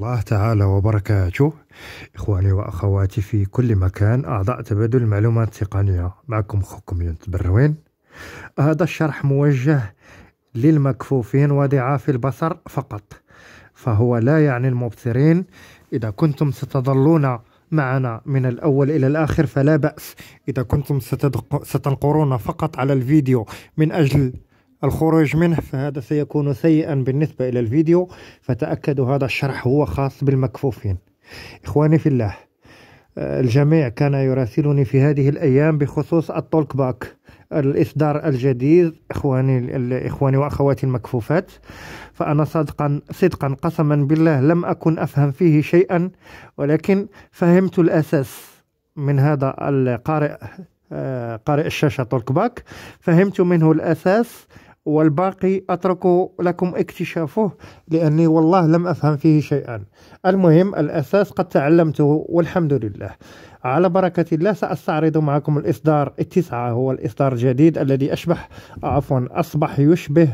الله تعالى وبركاته إخواني وأخواتي في كل مكان أعضاء تبادل المعلومات التقنية معكم أخوكم يونت بروين هذا الشرح موجه للمكفوفين وضعاف البصر فقط فهو لا يعني المبصرين إذا كنتم ستظلون معنا من الأول إلى الآخر فلا بأس إذا كنتم ستنقرون فقط على الفيديو من أجل الخروج منه فهذا سيكون سيئا بالنسبة إلى الفيديو فتأكدوا هذا الشرح هو خاص بالمكفوفين إخواني في الله الجميع كان يراسلني في هذه الأيام بخصوص التولك باك الإصدار الجديد إخواني إخواني وأخواتي المكفوفات فأنا صدقا صدقا قسما بالله لم أكن أفهم فيه شيئا ولكن فهمت الأساس من هذا القارئ آه، قارئ الشاشة تولك باك فهمت منه الأساس والباقي أترك لكم اكتشافه لأني والله لم أفهم فيه شيئا المهم الأساس قد تعلمته والحمد لله على بركة الله سأستعرض معكم الإصدار التسعة هو الإصدار الجديد الذي أشبه عفوا أصبح يشبه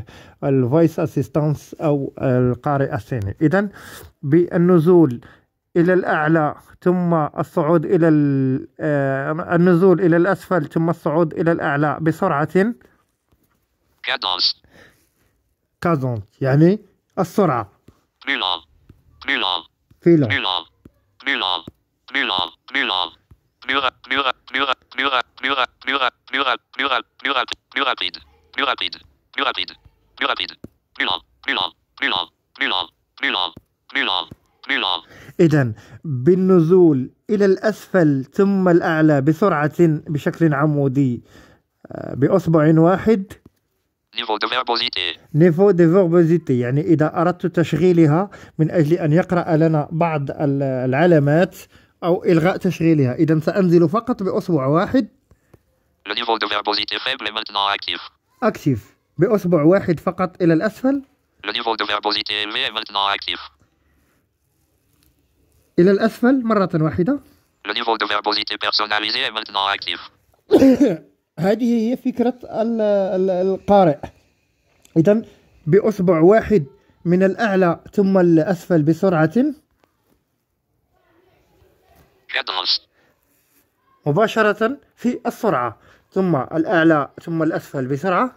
الفويس أسيستانس أو القارئ الصيني إذا بالنزول إلى الأعلى ثم الصعود إلى آه، النزول إلى الأسفل ثم الصعود إلى الأعلى بسرعة كادونس كادونس يعني السرعة بلال بلال بلال بلال بلال بلال بلال إذا بالنزول إلى الأسفل ثم الأعلى بسرعة بشكل عمودي بأصبع واحد Niveau de verbosité. Niveau de verbosité يعني إذا أردت تشغيلها من أجل أن يقرأ لنا بعض العلامات أو إلغاء تشغيلها إذا سأنزل فقط بأسبوع واحد Le niveau de verbosité faible est maintenant actif. Actif. بأسبوع واحد فقط إلى الأسفل. Le niveau de verbosité élevé est maintenant actif. إلى الأسفل مرة واحدة. Le niveau de verbosité personnalisé est maintenant actif. هذه هي فكرة القارئ إذا بأصبع واحد من الأعلى ثم الأسفل بسرعة مباشرة في السرعة ثم الأعلى ثم الأسفل بسرعة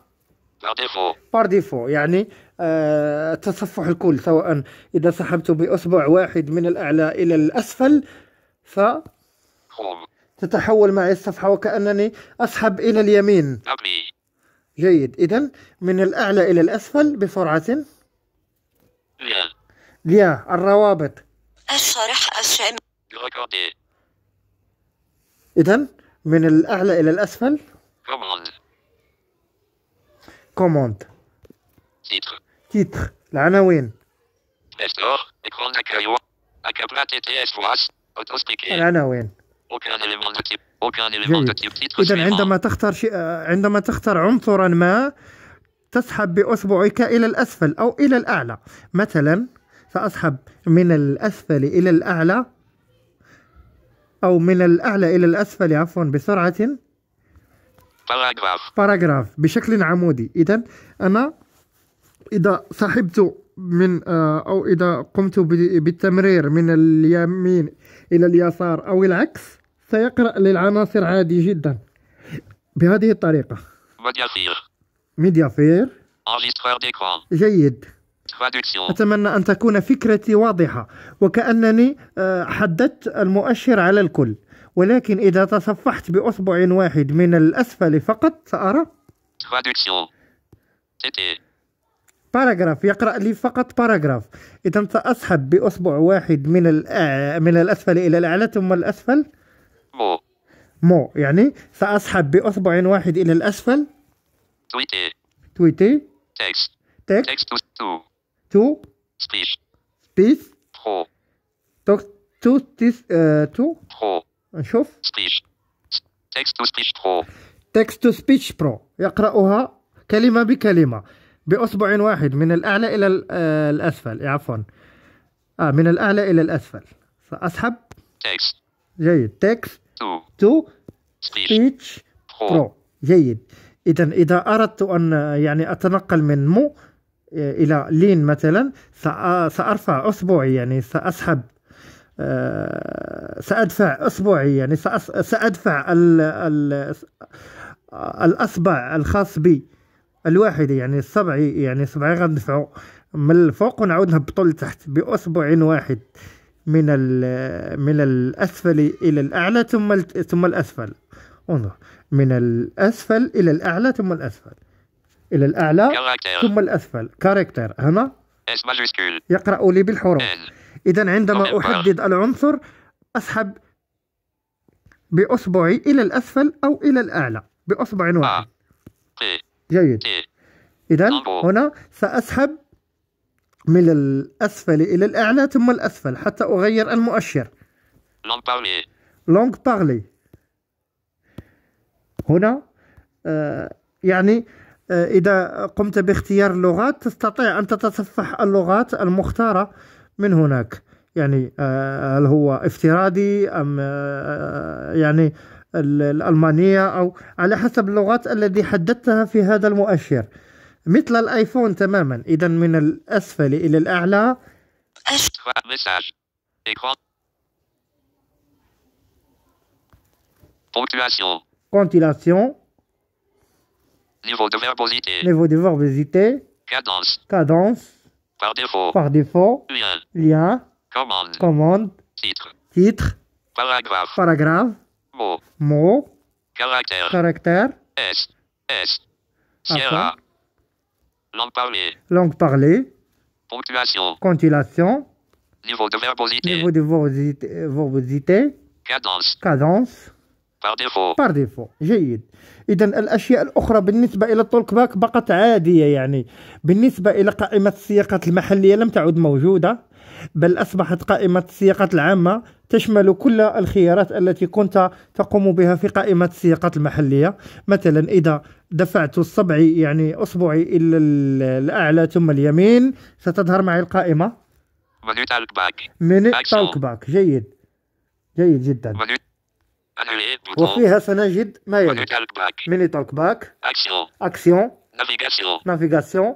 بار ديفو يعني آه، تصفح الكل سواء إذا سحبت بأصبع واحد من الأعلى إلى الأسفل ف تتحول معي الصفحة وكأنني أسحب إلى اليمين جيد إذا من الأعلى إلى الأسفل بسرعة ليا نعم. الروابط الشرح الشامل إذا من الأعلى إلى الأسفل كوموند كوموند تيتر تيتر العناوين العناوين إذا عندما تختار شيء عندما تختار عنصرا ما تسحب بأصبعك إلى الأسفل أو إلى الأعلى مثلا سأسحب من الأسفل إلى الأعلى أو من الأعلى إلى الأسفل عفوا بسرعة باراجراف باراجراف بشكل عمودي إذا أنا إذا سحبت من آه، أو إذا قمت بالتمرير من اليمين إلى اليسار أو العكس سيقرأ للعناصر عادي جدا بهذه الطريقة ميديافير جيد أتمنى أن تكون فكرتي واضحة وكأنني آه، حددت المؤشر على الكل ولكن إذا تصفحت بأصبع واحد من الأسفل فقط سأرى باراجراف يقرأ لي فقط باراجراف إذا سأسحب بأصبع واحد من من الأسفل إلى الأعلى ثم الأسفل مو مو يعني سأسحب بأصبع واحد إلى الأسفل تويتي تويتي تكست تكست تو تو سبيش سبيش تو تو تو تو نشوف سبيش تكست تو سبيش برو تكست تو سبيش برو يقرأها كلمة بكلمة بأصبع واحد من الأعلى إلى آه، الأسفل عفوا آه من الأعلى إلى الأسفل سأسحب تكست جيد تكست تو سبيتش برو جيد إذا إذا أردت أن يعني أتنقل من مو إلى لين مثلا سأرفع أصبعي يعني سأسحب آه، سأدفع أصبعي يعني سأدفع الأصبع الخاص بي الواحدة يعني السبع يعني سبعة غندفعو من الفوق ونعاود نهبطو لتحت بأسبوع واحد من من الأسفل إلى الأعلى ثم ثم الأسفل انظر من الأسفل إلى الأعلى ثم الأسفل إلى الأعلى ثم الأسفل كاركتر هنا يقرأ لي بالحروف إيه. إذا عندما أحدد العنصر أسحب بأصبعي إلى الأسفل أو إلى الأعلى بأصبع واحد آه. إيه. جيد إيه. إذا هنا سأسحب من الأسفل إلى الأعلى ثم الأسفل حتى أغير المؤشر لونج بارلي هنا آه، يعني آه، إذا قمت باختيار اللغات تستطيع أن تتصفح اللغات المختارة من هناك يعني آه، هل هو افتراضي أم يعني الألمانية أو على حسب اللغات التي حددتها في هذا المؤشر مثل الآيفون تماما إذا من الأسفل إلى الأعلى Continuation. Niveau de verbosité. Niveau de verbosité. Cadence. Cadence. Par défaut. Par défaut. Lien. Lien. Commande. Commande. Titre. Titre. Paragraphe. Paragraphe. Mo. Mo. caractère, caractère, S, S, Sierra, langue parlée, langue parlée, ponctuation, ponctuation, niveau de verbosité, niveau de verbosité, verbosité cadence, cadence, par ديفو بار ديفو جيد اذا الاشياء الاخرى بالنسبه الى التولك باك بقت عاديه يعني بالنسبه الى قائمه السياقات المحليه لم تعد موجوده بل اصبحت قائمه السياقات العامه تشمل كل الخيارات التي كنت تقوم بها في قائمة السياقات المحلية مثلا إذا دفعت الصبع يعني أصبعي إلى الأعلى ثم اليمين ستظهر معي القائمة من تالك باك تالك باك جيد جيد جدا وفيها سنجد ما يلي من تالك باك أكسيون نافيغاسيون نافيغاسيون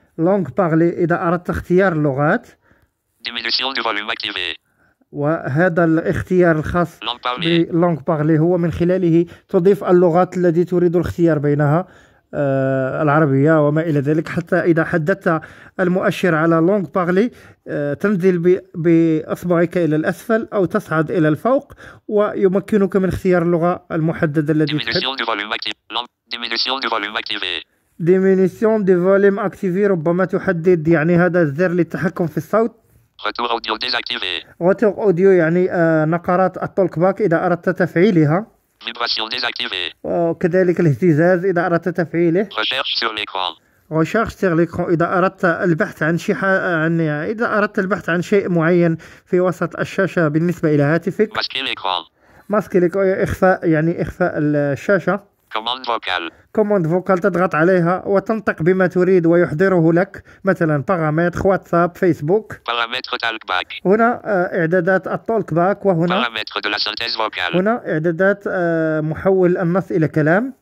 لونغ بارلي إذا أردت اختيار اللغات وهذا الاختيار الخاص بلونغ بارلي هو من خلاله تضيف اللغات التي تريد الاختيار بينها آه العربية وما إلى ذلك حتى إذا حددت المؤشر على لونغ بارلي آه تنزل بأصبعك إلى الأسفل أو تصعد إلى الفوق ويمكنك من اختيار اللغة المحددة التي تحب ديمينيسيون دي فوليم اكتيفي ربما تحدد يعني هذا الزر للتحكم في الصوت روتور اوديو ديزاكتيفي روتور اوديو يعني آه، نقرات التولك باك اذا اردت تفعيلها فيبراسيون ديزاكتيفي وكذلك الاهتزاز اذا اردت تفعيله ريشيرش سور ليكران ريشيرش سيغ ليكرون اذا اردت البحث عن شيء عن اذا اردت البحث عن شيء معين في وسط الشاشه بالنسبه الى هاتفك ماسكي ليكرون ماسكي ليكرون اخفاء يعني اخفاء الشاشه كوماند فوكال كوموند فوكال تضغط عليها وتنطق بما تريد ويحضره لك مثلا بارامتر واتساب فيسبوك بارامتر تالك باك هنا اعدادات التولك آه، باك وهنا بارامتر دو فوكال هنا اعدادات محول النص الى كلام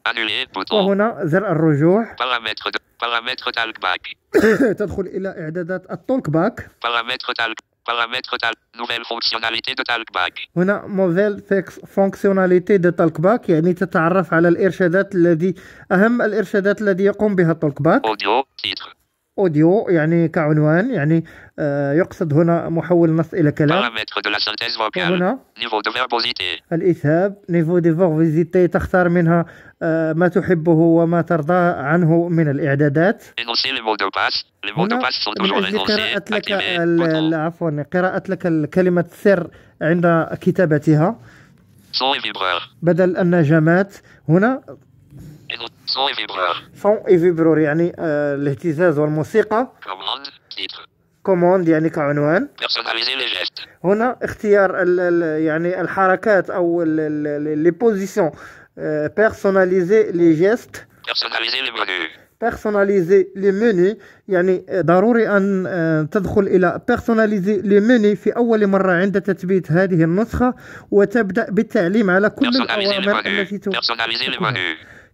وهنا زر الرجوع بارامتر بارامتر تالك باك تدخل الى اعدادات التولك باك بارامتر تالك Paramètres tal... nouvelle fonctionnalité de TalkBack. هنا موديل فيكس فونكسيوناليتي دو باك يعني تتعرف على الإرشادات الذي أهم الإرشادات الذي يقوم بها التالكباك. أوديو تيتر اوديو يعني كعنوان يعني آه، يقصد هنا محول النص الى كلام هنا الاثاب نيفو دي تختار منها آه، ما تحبه وما ترضى عنه من الاعدادات قراءة لك عفوا قراءة لك كلمة السر عند كتابتها بدل النجمات هنا سون اي فيبرور يعني الاهتزاز والموسيقى كوموند يعني كعنوان هنا اختيار الـ الـ يعني الحركات او لي بوزيسيون بيرسوناليزي لي جيست بيرسوناليزي لي ميني يعني ضروري ان تدخل الى بيرسوناليزي لي ميني في اول مره عند تثبيت هذه النسخه وتبدا بالتعليم على كل الاوامر التي تكون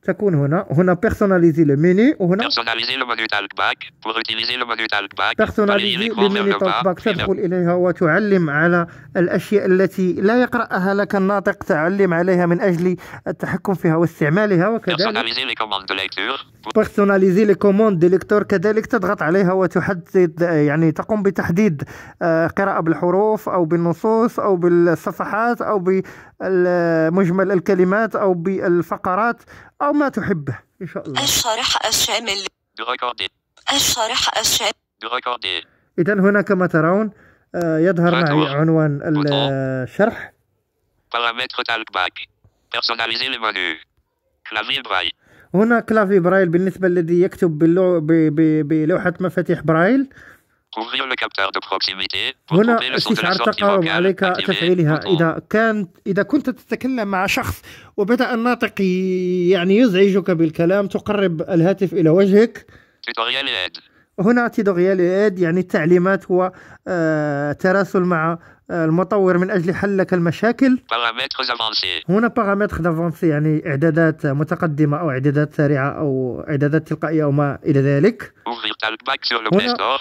تكون هنا هنا بيرسوناليزي لو ميني وهنا بيرسوناليزي لو ميني تاع باك بور اوتيليزي لو ميني تاع باك بيرسوناليزي لو ميني تاع باك تدخل اليها وتعلم على الاشياء التي لا يقراها لك الناطق تعلم عليها من اجل التحكم فيها واستعمالها وكذلك بيرسوناليزي لي كوموند دي ليكتور كذلك تضغط عليها وتحدد يعني تقوم بتحديد آه، قراءه بالحروف او بالنصوص او بالصفحات او ب مجمل الكلمات أو بالفقرات أو ما تحبه إن شاء الله آه، الشرح الشامل الشرح الشامل إذا هنا كما ترون يظهر معي عنوان الشرح هنا كلافي برايل بالنسبة الذي يكتب بلوحة مفاتيح برايل هنا استشعار تقاوم عليك تفعيلها إذا كانت إذا كنت تتكلم مع شخص وبدأ الناطق يعني يزعجك بالكلام تقرب الهاتف إلى وجهك هنا تيدوغيال يعني التعليمات هو آه، تراسل مع آه، المطور من اجل حل لك المشاكل هنا باراميتر دافونسي يعني اعدادات متقدمه او اعدادات سريعه او اعدادات تلقائيه او ما الى ذلك هنا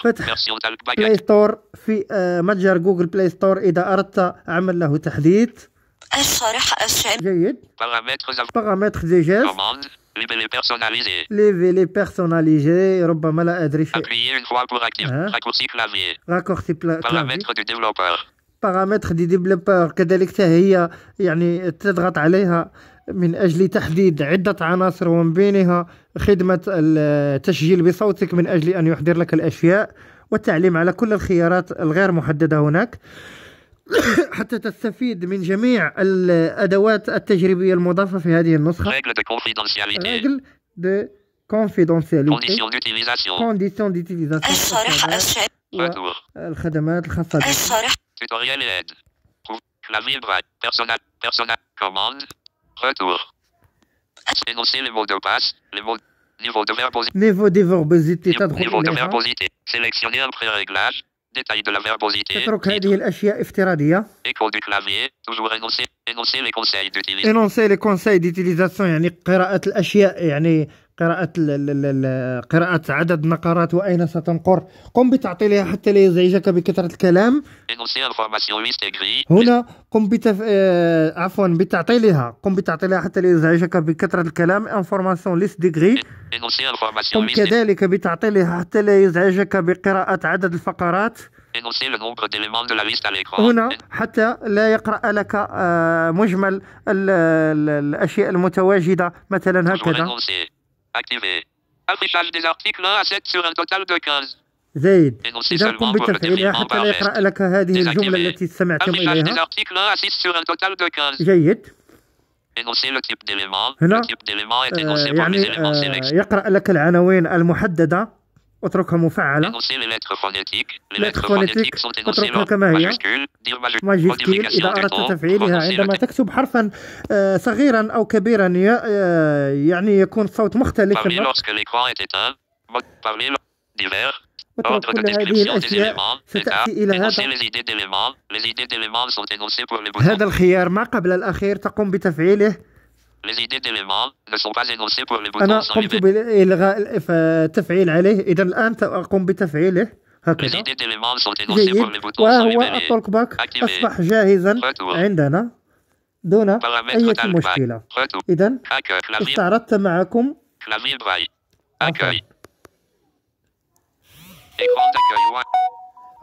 فتح بلاي ستور في آه، متجر جوجل بلاي ستور اذا اردت عمل له تحديث جيد باراميتر دي ليفيلي personnalisé. ليفيلي personnalisé. ربما لا ادري شيء. Appuyez une fois pour activer. Raccourci clavier. Raccourci clavier. Paramètres du développeur. بارامتر دي ديفلوبر كذلك حتى هي يعني تضغط عليها من اجل تحديد عده عناصر ومن بينها خدمه التسجيل بصوتك من اجل ان يحضر لك الاشياء والتعليم على كل الخيارات الغير محدده هناك Règle de confidentialité conditions d'utilisation Retour et aide clavier commande retour de passe niveau de sélectionner un pré-réglage Détail de la verbosité. اترك du clavier. Toujours énoncer, les conseils d'utilisation. énoncer les conseils d'utilisation يعني قراءة الأشياء يعني قراءة قراءة عدد نقرات وأين ستنقر قم بتعطيلها حتى لا يزعجك بكثرة الكلام هنا قم بتف... آه، عفوا بتعطيلها قم بتعطيلها حتى لا يزعجك بكثرة الكلام انفورماسيون ليست ديغري قم كذلك بتعطيلها حتى لا يزعجك بقراءة عدد الفقرات هنا حتى لا يقرأ لك آه، مجمل الأشياء المتواجدة مثلا هكذا activé. Affichage des articles 1 à 7 sur un total de 15. زايد إذا قم بالتفعيلها حتى لا يقرأ لك هذه الجملة التي استمعتم إليها جيد هنا آه، يعني آه، يقرأ لك العناوين المحددة اتركها مفعلة لتخفونيتيك اتركها كما هي ماجيسكيل إذا أردت تفعيلها عندما تكتب حرفا آه، صغيرا أو كبيرا آه، يعني يكون الصوت مختلف اترك كل هذه الاشياء ستاتي الى هذا هذا الخيار ما قبل الاخير تقوم بتفعيله Les idées d'éléments ne sont pas énoncées pour les boutons أنا sans قمت limite. بإلغاء تفعيل عليه إذا الآن أقوم بتفعيله Les هكذا idées d'éléments sont énoncées جيد pour les boutons sans وهو limite. التولك باك Activate. أصبح جاهزا Retour. عندنا دون Paramètres أي talkback. مشكلة Retour. إذا Accueil. Clavier. استعرضت معكم Clavier braille. Accueil. Écran d'accueil. One.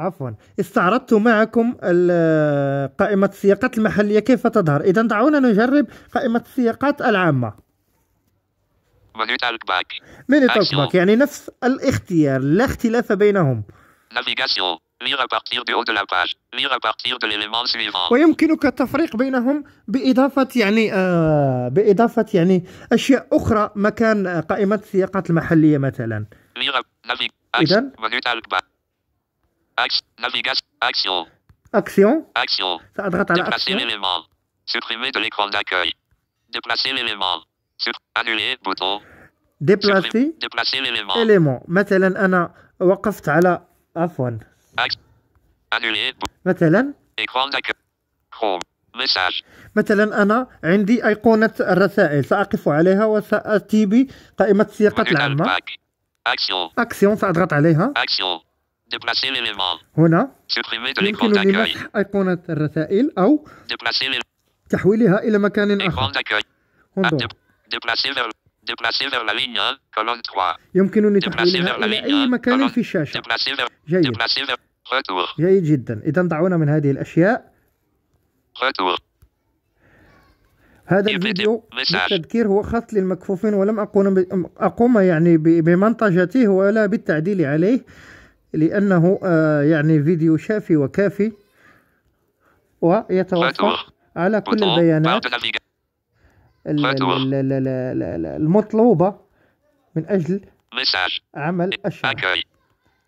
عفوا استعرضت معكم قائمة السياقات المحلية كيف تظهر إذا دعونا نجرب قائمة السياقات العامة منو توك باك منو باك يعني نفس الاختيار لا اختلاف بينهم ويمكنك التفريق بينهم بإضافة يعني آه بإضافة يعني أشياء أخرى مكان آه، قائمة السياقات المحلية مثلا إذا action. Action. Action. Ça adresse à Déplacer l'élément. Supprimer de l'écran d'accueil. Déplacer l'élément. annuler bouton. Déplacer. Déplacer l'élément. Élément. مثلا أنا وقفت على عفوا. annuler. مثلا. écran d'accueil. Chrome. Message. مثلا أنا عندي أيقونة الرسائل سأقف عليها وسأتي بقائمة السياقات العامة. Action. Action سأضغط عليها. Action. هنا يمكن أيقونة الرسائل أو تحويلها إلى مكان آخر ah, يمكنني تحويلها إلى أي مكان في الشاشة جيد جيد جدا إذا دعونا من هذه الأشياء هذا الفيديو بالتذكير هو خط للمكفوفين ولم أقوم أقوم يعني بمنطجته ولا بالتعديل عليه لأنه آه، يعني فيديو شافي وكافي ويتوفر على كل البيانات المطلوبة من أجل عمل الشرح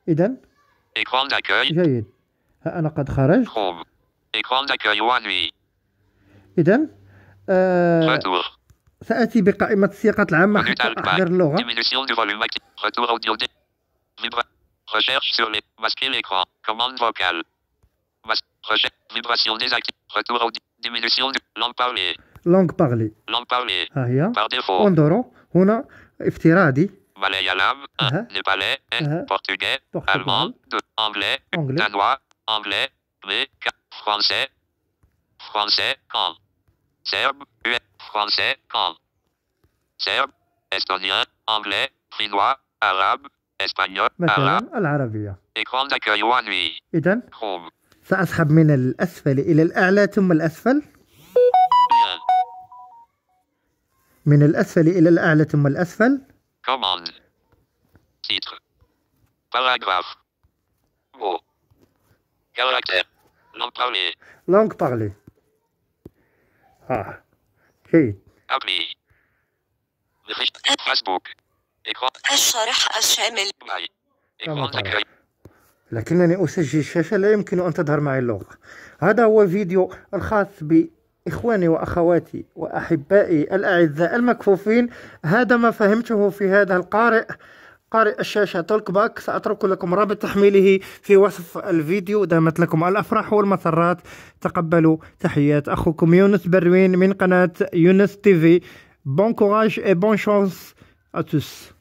إذا جيد ها أنا قد خرجت إذا آه سآتي بقائمة السياقات العامة حتى أحضر اللغة Recherche sur les. Masquer l'écran. Commande vocale. Recherche. Vibration désactive. Retour au. Diminution de. Langue parlée. Langue parlée. Langue parlée. Par défaut. هنا Malayalam. Népalais. Portugais. Allemand. Anglais. Danois. Anglais. Français. Français. Quand. Serbe. Français. Serbe. Estonien. Anglais. Finnois. Arabe. مثلا العربية إذا سأسحب من الأسفل إلى الأعلى ثم الأسفل من الأسفل إلى الأعلى ثم الأسفل لونغ بارلي آه جيد فيسبوك الشرح الشامل لكنني أسجل الشاشة لا يمكن أن تظهر معي اللغة هذا هو فيديو الخاص بإخواني وأخواتي وأحبائي الأعزاء المكفوفين هذا ما فهمته في هذا القارئ قارئ الشاشة تولك باك سأترك لكم رابط تحميله في وصف الفيديو دامت لكم الأفراح والمسرات تقبلوا تحيات أخوكم يونس بروين من قناة يونس تيفي بون كوراج اي بون شانس ا